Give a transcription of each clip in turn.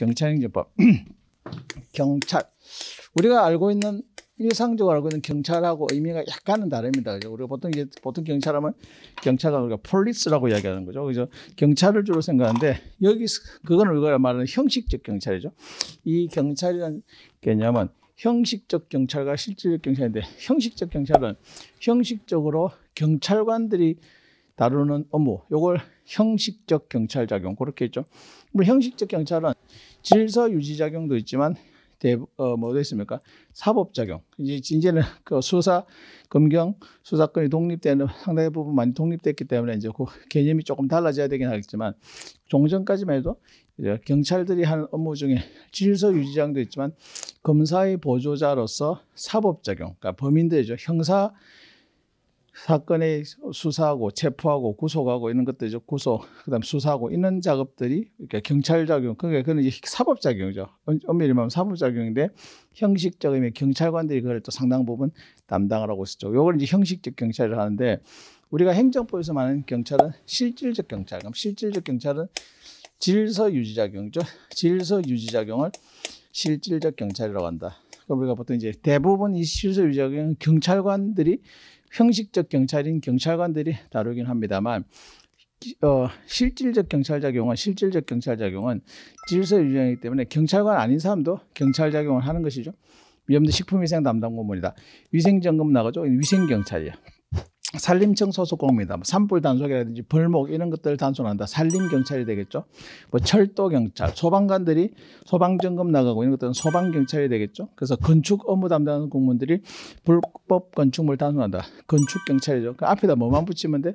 경찰행정법. 경찰. 우리가 알고 있는 일상적으로 알고 있는 경찰하고 의미가 약간은 다릅니다. 그죠? 우리가 보통 이제 보통 경찰하면 경찰과 우리가 폴리스라고 이야기하는 거죠. 그죠? 경찰을 주로 생각하는데 여기 그건 우리가 말하는 형식적 경찰이죠. 이경찰이라 개념은 형식적 경찰과 실질적 경찰인데 형식적 경찰은 형식적으로 경찰관들이 다루는 업무, 요걸 형식적 경찰 작용 그렇게 있죠. 물론 뭐 형식적 경찰은 질서 유지 작용도 있지만 어, 뭐도 있습니까? 사법 작용. 이제 이제는 그 수사 검경 수사권이 독립되는 상당히 부분 많이 독립됐기 때문에 이제 그 개념이 조금 달라져야 되긴 하겠지만 종전까지만 해도 경찰들이 하는 업무 중에 질서 유지장도 있지만 검사의 보조자로서 사법 작용, 그러니까 범인들이죠. 형사 사건의 수사하고 체포하고 구속하고 이런 것들 이죠 구속 그다음 수사하고 있는 작업들이 이렇게 경찰 작용 그게 그는 사법 작용이죠 엄밀히 말하면 사법 작용인데 형식적 의미 경찰관들이 그걸 또 상당 부분 담당을 하고 있었죠 요걸 이제 형식적 경찰을 하는데 우리가 행정법에서 말하는 경찰은 실질적 경찰 그럼 실질적 경찰은 질서 유지 작용이죠 질서 유지 작용을 실질적 경찰이라고 한다 그 우리가 보통 이제 대부분 이실서유적은 경찰관들이 형식적 경찰인 경찰관들이 다루긴 합니다만 어, 실질적 경찰작용은 실질적 경찰작용은 질서 유정이기 때문에 경찰관 아닌 사람도 경찰작용을 하는 것이죠. 위험도 식품위생 담당 공무원이다. 위생점검 나가죠. 위생경찰이야. 산림청 소속 공무입니다. 뭐 산불 단속이라든지 벌목 이런 것들을 단속한다. 산림 경찰이 되겠죠. 뭐 철도 경찰, 소방관들이 소방 점검 나가고 이런 것들은 소방 경찰이 되겠죠. 그래서 건축 업무 담당 하는 공무원들이 불법 건축물 단속한다. 건축 경찰이죠. 그 앞에다 뭐만 붙이면 돼?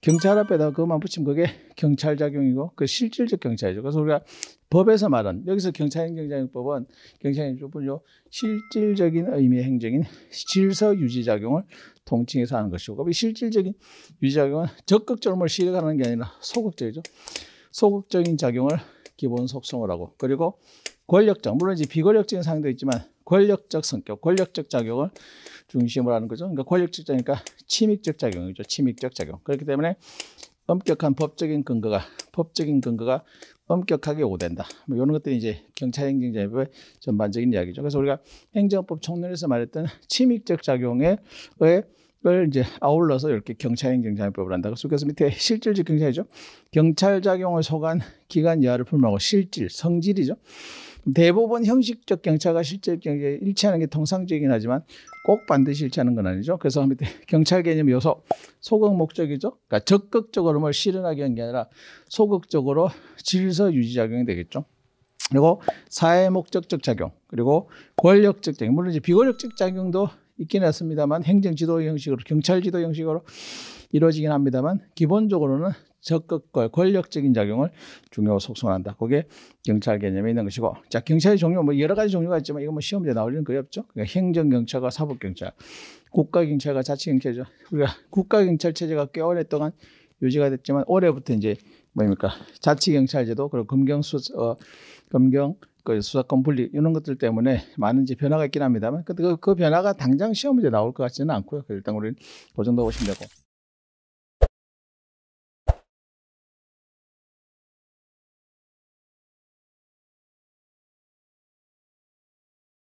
경찰 앞에다 그만 붙이면 그게 경찰 작용이고 그 실질적 경찰이죠. 그래서 우리가 법에서 말한 여기서 경찰행정장애법은 경찰행정법은요 실질적인 의미의 행정인 질서 유지작용을 통칭해서 하는 것이고 그 실질적인 유지작용은 적극적으로 실행하는 게 아니라 소극적이죠 소극적인 작용을 기본 속성을 하고 그리고 권력적 물론 이제 비권력적인 상도 있지만 권력적 성격 권력적 작용을 중심으로 하는 거죠 그러니까 권력적 작용이니까 침입적 작용이죠 침입적 작용 그렇기 때문에 엄격한 법적인 근거가 법적인 근거가 엄격하게 오된다. 뭐 이런 것들이 이제 경찰 행정제도의 전반적인 이야기죠. 그래서 우리가 행정법 청론에서 말했던 침입적 작용에 의해 을 이제 아울러서 이렇게 경찰행정장법을 한다고 그래서 밑에 실질적 경찰이죠. 경찰작용을 소관 기간 여하를 풀말하고 실질 성질이죠. 대부분 형식적 경찰과 실질적 경찰이 일치하는 게 통상적이긴 하지만 꼭 반드시 일치하는 건 아니죠. 그래서 밑에 경찰 개념 요소 소극 목적이죠. 그러니까 적극적으로 뭘 실현하기 위한 게 아니라 소극적으로 질서 유지 작용이 되겠죠. 그리고 사회 목적적 작용 그리고 권력적 작용 물론 이제 비권력적 작용도 있긴 했습니다만 행정 지도 형식으로 경찰 지도 형식으로 이루어지긴 합니다만 기본적으로는 적극과 권력적인 작용을 중요 속성한다. 그게 경찰 개념에 있는 것이고 자 경찰의 종류 뭐 여러 가지 종류가 있지만 이거 뭐 시험제 나올리는 거의 없죠. 그러니까 행정 경찰과 사법 경찰, 국가 경찰과 자치 경찰이죠. 우리가 국가 경찰 체제가 꽤 오랫동안 유지가 됐지만 올해부터 이제 뭡니까 자치 경찰제도 그리고 검경 수 어, 검경 그 수사권 분리 이런 것들 때문에 많은 이제 변화가 있긴 합니다만 그, 그, 그 변화가 당장 시험 문제 나올 것 같지는 않고요. 일단 우리는 그 정도 보시면 되고.